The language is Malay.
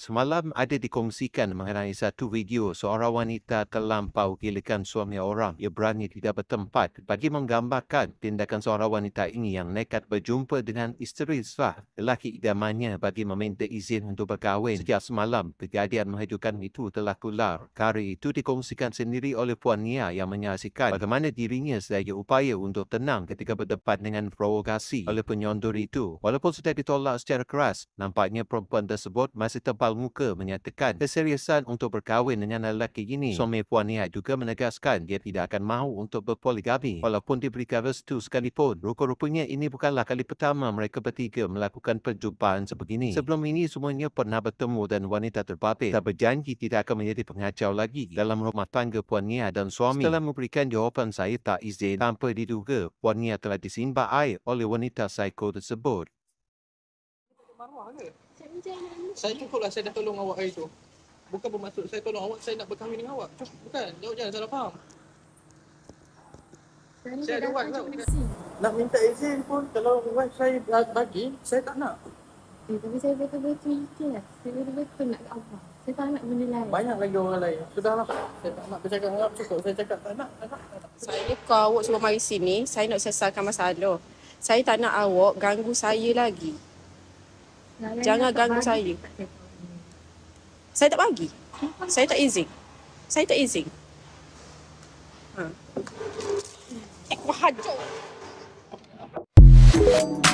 semalam ada dikongsikan mengenai satu video seorang wanita terlampau gilakan suami orang. yang berani tidak bertempat bagi menggambarkan tindakan seorang wanita ini yang nekat berjumpa dengan isteri sah lelaki idamannya bagi meminta izin untuk berkahwin. Sejak semalam, kejadian menghidupkan itu telah kular. Kari itu dikongsikan sendiri oleh Puan Nia yang menyaksikan bagaimana dirinya sedaya upaya untuk tenang ketika berdepan dengan provokasi oleh penyondur itu. Walaupun sudah ditolak secara keras, nampaknya perempuan tersebut masih terpaksa awal muka menyatakan keseriusan untuk berkahwin dengan lelaki ini. Suami Puan Nihat juga menegaskan dia tidak akan mahu untuk berpoligami walaupun diberi diberikan restu sekalipun. Rupa-rupanya ini bukanlah kali pertama mereka bertiga melakukan perjumpaan sebegini. Sebelum ini semuanya pernah bertemu dan wanita terbabit dan berjanji tidak akan menjadi pengacau lagi dalam rumah tangga Puan Nihat dan suami. Setelah memberikan jawapan saya tak izin tanpa diduga, Puan Nihat telah disimbak air oleh wanita psycho tersebut. Maruah ke? Saya cukup lah saya dah tolong awak hari tu Bukan bermaksud saya tolong awak, saya nak berkahwin dengan awak bukan, jauh jangan salah faham Saya ada wife tau Nak minta izin pun kalau wife saya bagi, saya tak nak eh, tapi saya betul-betul ikhlas. Lah. Saya betul-betul nak ke Allah. Saya tak nak benda lain. Banyak lagi orang lain. Sudahlah. Saya tak nak bercakap harap cukup. Saya cakap tak nak. Tak nak. Saya ni kau awak suruh mari sini, saya nak sesalkan masalah. Saya tak nak awak ganggu saya lagi. Lain Jangan ganggu bagi. saya. Saya tak bagi. Saya tak izin. Saya tak izin. Ha. Eh, hajar. Thank you.